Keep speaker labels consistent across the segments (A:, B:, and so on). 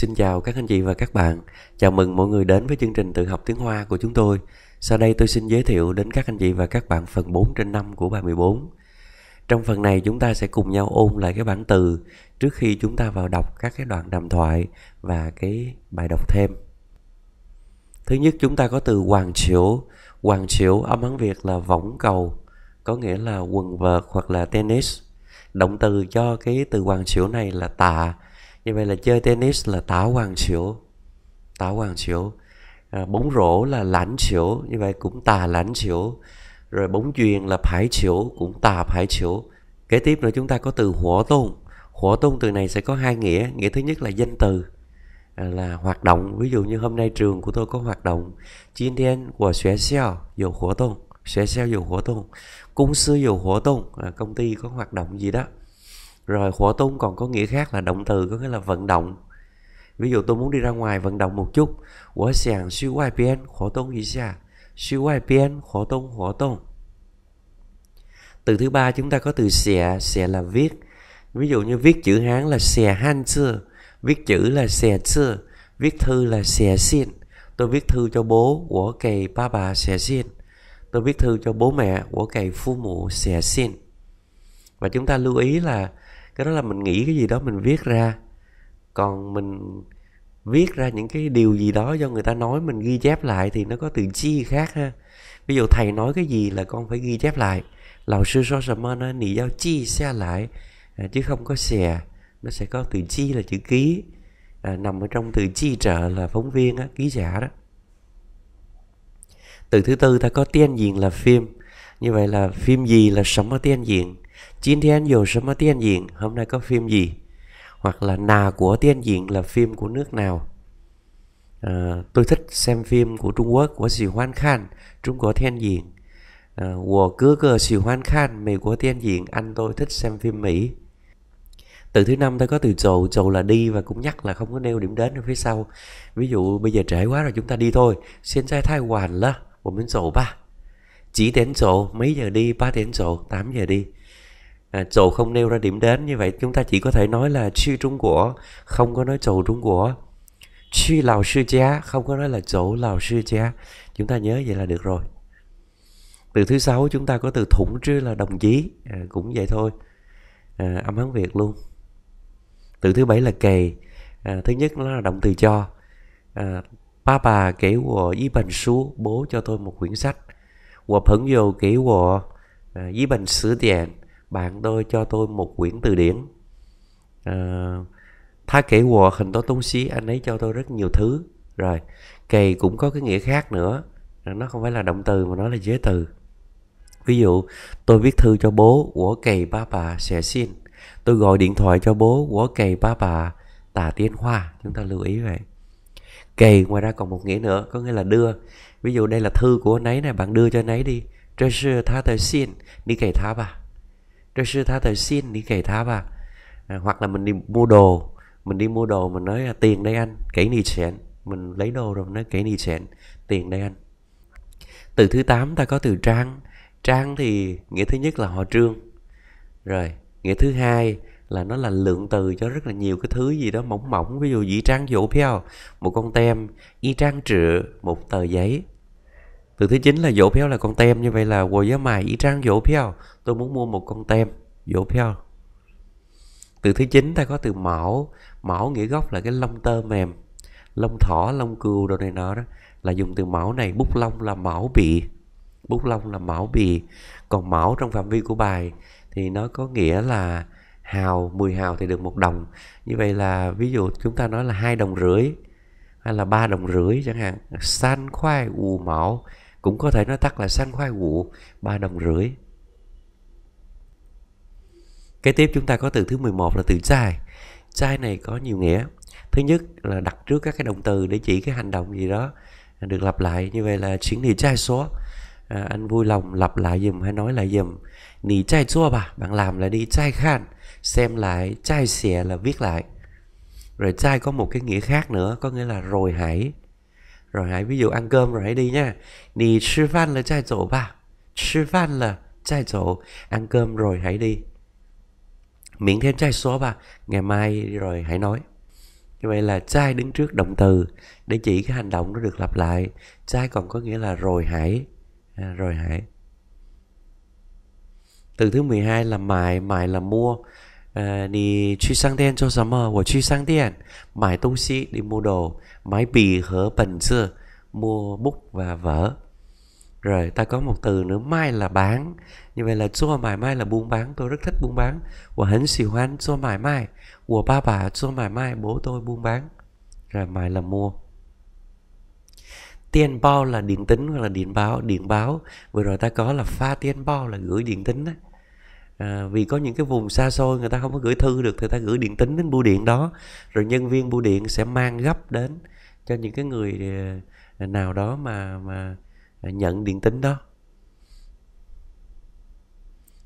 A: Xin chào các anh chị và các bạn. Chào mừng mọi người đến với chương trình tự học tiếng Hoa của chúng tôi. Sau đây tôi xin giới thiệu đến các anh chị và các bạn phần 4 trên 5 của bài 14. Trong phần này chúng ta sẽ cùng nhau ôn lại cái bản từ trước khi chúng ta vào đọc các cái đoạn đàm thoại và cái bài đọc thêm. Thứ nhất chúng ta có từ hoàng chiếu. Hoàng chiếu âm Hán Việt là võng cầu, có nghĩa là quần vợt hoặc là tennis. Động từ cho cái từ hoàng chiếu này là tạ như vậy là chơi tennis là táo hoàng chiếu táo hoàng chiếu à, bóng rổ là lãnh chiếu như vậy cũng tà lãnh chiếu rồi bóng chuyền là phải chiếu cũng tà phải chiếu kế tiếp nữa chúng ta có từ hỏa tôn hỏa tôn từ này sẽ có hai nghĩa nghĩa thứ nhất là danh từ à, là hoạt động ví dụ như hôm nay trường của tôi có hoạt động chiến thiên của xé xeo dầu hỏa tôn xé xeo dầu hỏa tôn cung sư dầu hỏa tôn à, công ty có hoạt động gì đó rồi khổ tung còn có nghĩa khác là động từ có nghĩa là vận động ví dụ tôi muốn đi ra ngoài vận động một chút tôi sàng suy ngoài biên khổ tung gì xa suy ngoài biên khổ tung khổ tung từ thứ ba chúng ta có từ xẻ xẻ là viết ví dụ như viết chữ hán là xẻ han xưa viết chữ là xẻ xưa viết thư là xẻ xin tôi viết thư cho bố của cày ba bà xẻ xin tôi viết thư cho bố mẹ của cày phu mụ xẻ xin và chúng ta lưu ý là cái đó là mình nghĩ cái gì đó mình viết ra còn mình viết ra những cái điều gì đó do người ta nói mình ghi chép lại thì nó có từ chi khác ha ví dụ thầy nói cái gì là con phải ghi chép lại lão sư so sánh nó nỉ giao chi xe lại à, chứ không có xè nó sẽ có từ chi là chữ ký à, nằm ở trong từ chi trợ là phóng viên á, ký giả đó từ thứ tư ta có tiên diện là phim như vậy là phim gì là sống ở tiên diện 今天有什么电影 hôm nay có phim gì hoặc là nà của tiên diện là phim của nước nào à, tôi thích xem phim của Trung Quốc của Sĩ Hoan Khan Trung Quốc thiên diện à, của cứ cờ Sĩ Hoan Khan Mỹ của thiên diện anh tôi thích xem phim Mỹ từ thứ năm ta có từ chầu chầu là đi và cũng nhắc là không có nêu điểm đến ở phía sau ví dụ bây giờ trễ quá rồi chúng ta đi thôi xin trai thai hoàn là một mình chầu ba chỉ đến chỗ mấy giờ đi ba đến chỗ 8 giờ đi à, Châu không nêu ra điểm đến như vậy chúng ta chỉ có thể nói là Chu Trung của không có nói Châu Trung của Chu Lào Sư Gia không có nói là Châu Lào Sư Gia chúng ta nhớ vậy là được rồi từ thứ sáu chúng ta có từ thủng trư là đồng chí à, cũng vậy thôi à, âm hán việt luôn từ thứ bảy là kề à, thứ nhất nó là động từ cho à, ba bà kể của y bành su bố cho tôi một quyển sách hoặc hứng vô kể của à, y bành sứ tiền bạn tôi cho tôi một quyển từ điển à, tha kể quà hình tố tung xí anh ấy cho tôi rất nhiều thứ rồi kỳ cũng có cái nghĩa khác nữa à, nó không phải là động từ mà nó là giới từ ví dụ tôi viết thư cho bố của kỳ ba bà sẽ xin tôi gọi điện thoại cho bố của kỳ ba bà tà tiên hoa chúng ta lưu ý vậy kỳ ngoài ra còn một nghĩa nữa có nghĩa là đưa ví dụ đây là thư của anh ấy này bạn đưa cho anh ấy đi treasure tha tôi xin đi kỳ tha bà rồi sư tha thời xin đi kể tha bà à, hoặc là mình đi mua đồ mình đi mua đồ mình nói là tiền đây anh kể nì chén mình lấy đồ rồi mình nói kể nì chén tiền đây anh từ thứ 8 ta có từ trang trang thì nghĩa thứ nhất là họ trương rồi nghĩa thứ hai là nó là lượng từ cho rất là nhiều cái thứ gì đó mỏng mỏng ví dụ dĩ trang dỗ theo một con tem y trang trựa một tờ giấy từ thứ chín là dỗ phiếu là con tem như vậy là của giá mài y trang dỗ phiếu tôi muốn mua một con tem dỗ phiếu từ thứ chín ta có từ mão mão nghĩa gốc là cái lông tơ mềm lông thỏ lông cừu đồ này nọ đó là dùng từ mão này bút lông là mão bị bút lông là mão bì còn mão trong phạm vi của bài thì nó có nghĩa là hào 10 hào thì được một đồng như vậy là ví dụ chúng ta nói là hai đồng rưỡi hay là ba đồng rưỡi chẳng hạn san khoai u mão cũng có thể nói tắt là xanh khoai vụ 3 đồng rưỡi Kế tiếp chúng ta có từ thứ 11 là từ trai Trai này có nhiều nghĩa Thứ nhất là đặt trước các cái động từ để chỉ cái hành động gì đó Được lặp lại như vậy là chuyến đi trai số à, Anh vui lòng lặp lại dùm hay nói lại dùm Nì trai số bà, bạn làm là đi trai khan Xem lại, trai xẻ là viết lại Rồi trai có một cái nghĩa khác nữa, có nghĩa là rồi hãy rồi hãy ví dụ ăn cơm rồi hãy đi nha đi sư phan là chai chỗ ba sư phan là chai chỗ ăn cơm rồi hãy đi miễn thêm chai số ba ngày mai rồi hãy nói như vậy là chai đứng trước động từ để chỉ cái hành động nó được lặp lại chai còn có nghĩa là rồi hãy à, rồi hãy từ thứ 12 là mài mài là mua 呃，你去商店做什么？我去商店买东西，đi ờ, mua đồ, 买笔和本子，mua bút và vở. Rồi ta có một từ nữa mai là bán. Như vậy là chua mải mai là buôn bán. Tôi rất thích buôn bán. Tôi hẳn xì hoan chua mải mai. Của ba bà chua mải mai bố tôi buôn bán. Rồi mải là mua. Tiền bao là điện tính hoặc là điện báo. Điện báo. Vừa rồi ta có là pha tiền bao là gửi điện tính. đấy à, vì có những cái vùng xa xôi người ta không có gửi thư được thì ta gửi điện tính đến bưu điện đó rồi nhân viên bưu điện sẽ mang gấp đến cho những cái người à, à, nào đó mà mà à, nhận điện tính đó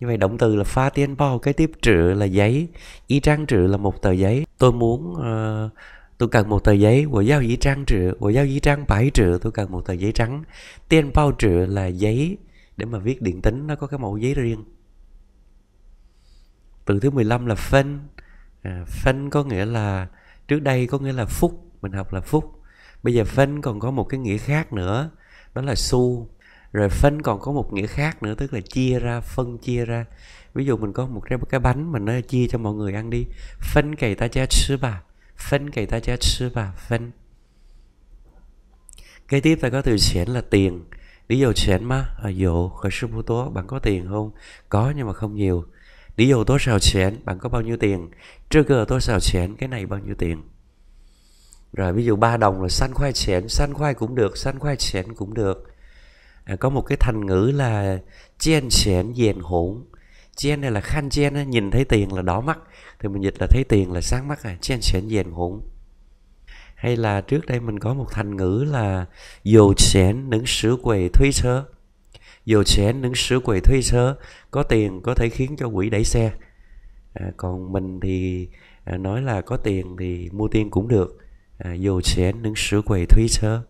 A: như vậy động từ là pha tiền bao cái tiếp trự là giấy y trang trự là một tờ giấy tôi muốn uh, tôi cần một tờ giấy của giao y trang trự của giao y trang bảy trự tôi cần một tờ giấy trắng tiền bao trự là giấy để mà viết điện tính nó có cái mẫu giấy riêng từ thứ 15 là phân à, phân có nghĩa là trước đây có nghĩa là phúc mình học là phúc bây giờ phân còn có một cái nghĩa khác nữa đó là xu rồi phân còn có một nghĩa khác nữa tức là chia ra phân chia ra ví dụ mình có một cái cái bánh mình nói chia cho mọi người ăn đi phân kể ta cha sư bà phân kể ta cha sư bà phân kế tiếp là có từ xẻn là tiền lý do xẻn mà ở dụ khởi sư bố tố bạn có tiền không có nhưng mà không nhiều lý do tố sao chén bạn có bao nhiêu tiền trigger tố sao chén cái này bao nhiêu tiền rồi ví dụ ba đồng là san khoai chén san khoai cũng được san khoai chén cũng được à, có một cái thành ngữ là chen chén dèn hỗn chen này là khan chen nhìn thấy tiền là đỏ mắt thì mình dịch là thấy tiền là sáng mắt à chen chén dèn hỗn hay là trước đây mình có một thành ngữ là dầu chén nâng sứ quầy thuy sơ dù đứng sửa quầy sớ có tiền có thể khiến cho quỷ đẩy xe à, còn mình thì à, nói là có tiền thì mua tiền cũng được à, dù chén đứng sửa quầy thuy sớ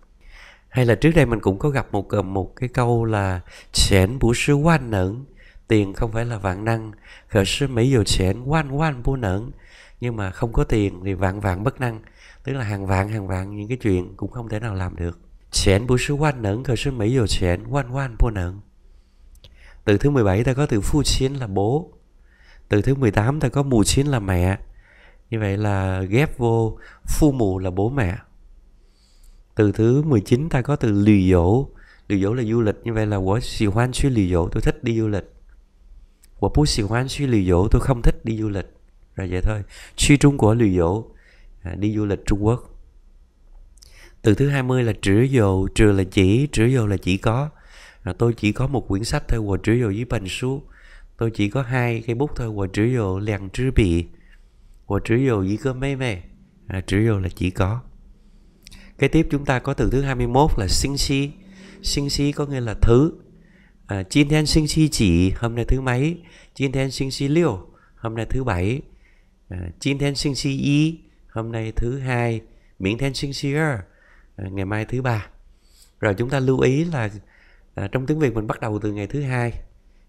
A: hay là trước đây mình cũng có gặp một một cái câu là chén bù sư quan nẫn tiền không phải là vạn năng khở sư mỹ dù chén quan quan bu nẫn nhưng mà không có tiền thì vạn vạn bất năng tức là hàng vạn hàng vạn những cái chuyện cũng không thể nào làm được chén bù sư quan nẫn khở sư mỹ dù chén quan quan bu nẫn từ thứ 17 ta có từ phu chiến là bố từ thứ 18 ta có mù chiến là mẹ như vậy là ghép vô phu mù là bố mẹ từ thứ 19 ta có từ lì dỗ lì dỗ là du lịch như vậy là của xì hoan suy lì dỗ tôi thích đi du lịch của bố xì hoan suy lì dỗ tôi không thích đi du lịch rồi vậy thôi suy trung của lì dỗ à, đi du lịch Trung Quốc từ thứ 20 là trữ dồ trừ là chỉ trữ dồ là chỉ có rồi tôi chỉ có một quyển sách thôi 我只有一本书 tôi chỉ có hai cái bút thôi 我只有两支笔我只有一个妹妹 à, chỉ là chỉ có cái tiếp chúng ta có từ thứ 21 là sinh si Sinh si có nghĩa là thứ à, Chin thiên sinh si chỉ hôm nay thứ mấy Chin thiên sinh si liêu hôm nay thứ bảy à, Chin thiên sinh si y hôm nay thứ hai Miễn thiên sinh si er, à, ngày mai thứ ba Rồi chúng ta lưu ý là à, trong tiếng việt mình bắt đầu từ ngày thứ hai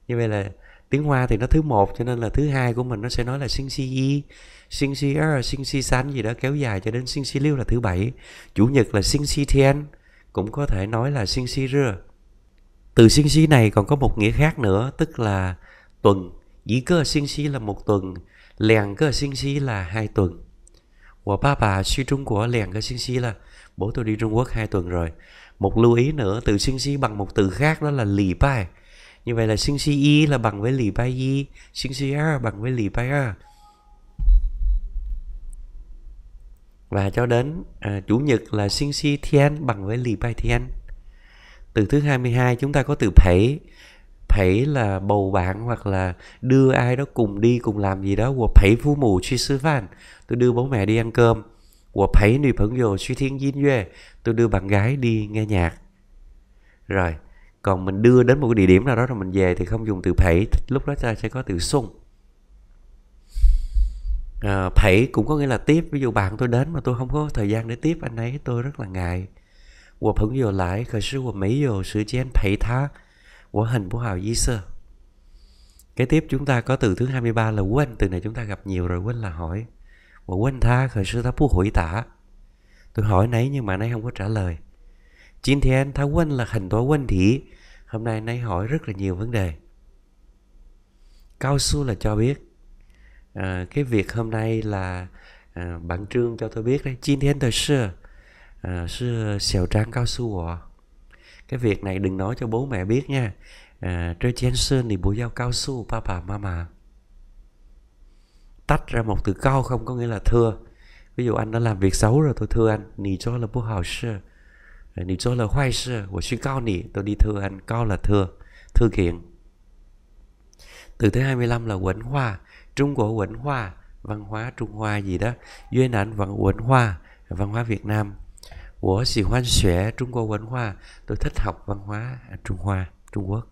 A: như vậy là tiếng hoa thì nó thứ một cho nên là thứ hai của mình nó sẽ nói là sinh si y sinh si er sinh si san gì đó kéo dài cho đến sinh si liêu là thứ bảy chủ nhật là sinh si thiên cũng có thể nói là sinh si rưa từ sinh si này còn có một nghĩa khác nữa tức là tuần dĩ cơ sinh si là một tuần lèn cơ sinh si là hai tuần của ba bà suy trung của lèn cơ sinh si là bố tôi đi trung quốc hai tuần rồi một lưu ý nữa từ sinh si bằng một từ khác đó là lì bai như vậy là sinh si y là bằng với lì bai y sinh si r bằng với lì bai r và cho đến à, chủ nhật là sinh si thiên bằng với lì bai thiên từ thứ 22 chúng ta có từ phẩy phẩy là bầu bạn hoặc là đưa ai đó cùng đi cùng làm gì đó của phẩy phú mù chi sư phan tôi đưa bố mẹ đi ăn cơm 我陪女朋友 suy thiên 音乐 tôi đưa bạn gái đi nghe nhạc rồi còn mình đưa đến một cái địa điểm nào đó rồi mình về thì không dùng từ thấy, lúc đó ta sẽ có từ sung à, cũng có nghĩa là tiếp ví dụ bạn tôi đến mà tôi không có thời gian để tiếp anh ấy tôi rất là ngại 我朋友来，可是我没有时间陪他，我很不好意思。Kế tiếp chúng ta có từ thứ 23 là quên, từ này chúng ta gặp nhiều rồi, quên là hỏi và quên tha tôi hỏi nấy nhưng mà nấy không có trả lời chính thì anh tha quên là hành tố quên thị hôm nay nấy hỏi rất là nhiều vấn đề cao su là cho biết à, cái việc hôm nay là à, bạn trương cho tôi biết đấy chính thì anh tôi xưa à, xưa xèo trang cao su ạ cái việc này đừng nói cho bố mẹ biết nha à, chơi chen sơn thì bố giao cao su ba bà mama tách ra một từ câu không có nghĩa là thưa ví dụ anh đã làm việc xấu rồi tôi thưa anh nì cho là bu hào sư nì cho là hoài sư của sư cao nì tôi đi thưa anh cao là thưa thư kiện từ thứ 25 là quẩn hoa trung quốc quẩn hoa văn hóa trung hoa gì đó duyên ảnh vẫn quẩn hoa văn hóa việt nam của sĩ hoan xẻ trung quốc quẩn hoa tôi thích học văn hóa trung hoa trung quốc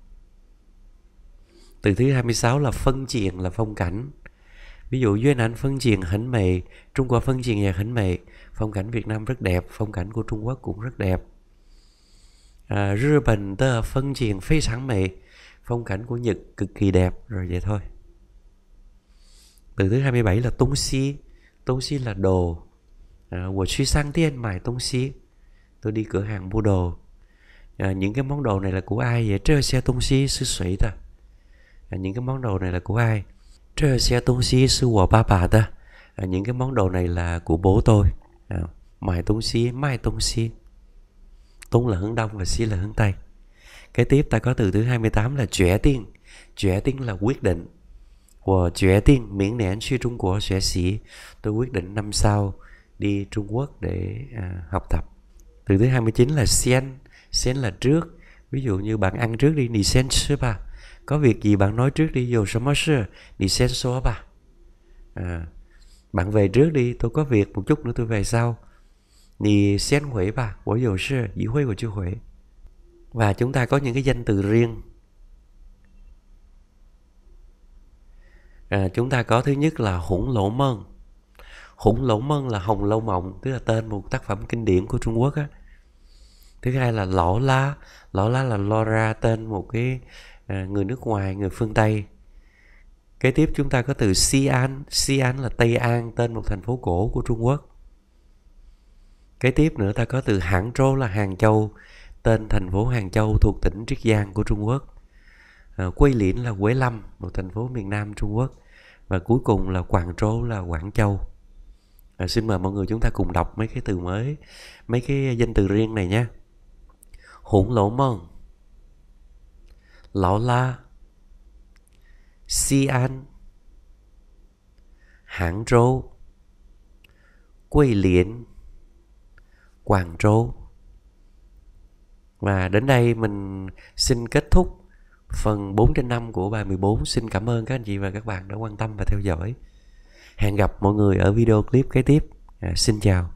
A: từ thứ 26 là phân triển là phong cảnh ví dụ duyên ảnh phân triển hẳn mệ trung quốc phân triển nhạc hẳn mệ phong cảnh việt nam rất đẹp phong cảnh của trung quốc cũng rất đẹp à, Nhật Bản tờ phân triển phi sáng mệ phong cảnh của nhật cực kỳ đẹp rồi vậy thôi từ thứ 27 là tung si tung si là đồ à, của suy sang tiên mài tung si tôi đi cửa hàng mua đồ à, những cái món đồ này là của ai vậy trời xe tung si sư sủy ta à, những cái món đồ này là của ai 这些东西是我爸爸的 à, những cái món đồ này là của bố tôi à, mài tung xí mai tung xí tung là hướng đông và xí là hướng tây kế tiếp ta có từ thứ 28 là chuyển tiên chuyển tiên là quyết định của chuyển tiên miễn nén suy trung của sẽ sĩ tôi quyết định năm sau đi Trung Quốc để à, học tập từ thứ 29 là sen sen là trước ví dụ như bạn ăn trước đi đi sen sư có việc gì bạn nói trước đi dù sao mà sơ đi xem số bà à, bạn về trước đi tôi có việc một chút nữa tôi về sau đi xem huế bà của dù sư dĩ huế của chú huế và chúng ta có những cái danh từ riêng à, chúng ta có thứ nhất là hủng lỗ mân hủng lỗ mân là hồng lâu mộng tức là tên một tác phẩm kinh điển của trung quốc á thứ hai là lỗ la lỗ la là lo ra tên một cái À, người nước ngoài người phương tây kế tiếp chúng ta có từ Xi'an Xi'an là Tây An tên một thành phố cổ của Trung Quốc kế tiếp nữa ta có từ Hãng Trô là Hàng Châu tên thành phố Hàng Châu thuộc tỉnh Triết Giang của Trung Quốc à, Liễn là Quế Lâm một thành phố miền Nam Trung Quốc và cuối cùng là Quảng Trô là Quảng Châu à, xin mời mọi người chúng ta cùng đọc mấy cái từ mới mấy cái danh từ riêng này nhé hỗn lộ mông Lão La Xi An Hán Châu Quây Liễn Quảng Châu Và đến đây mình xin kết thúc phần 4 trên 5 của bài 14 Xin cảm ơn các anh chị và các bạn đã quan tâm và theo dõi Hẹn gặp mọi người ở video clip kế tiếp à, Xin chào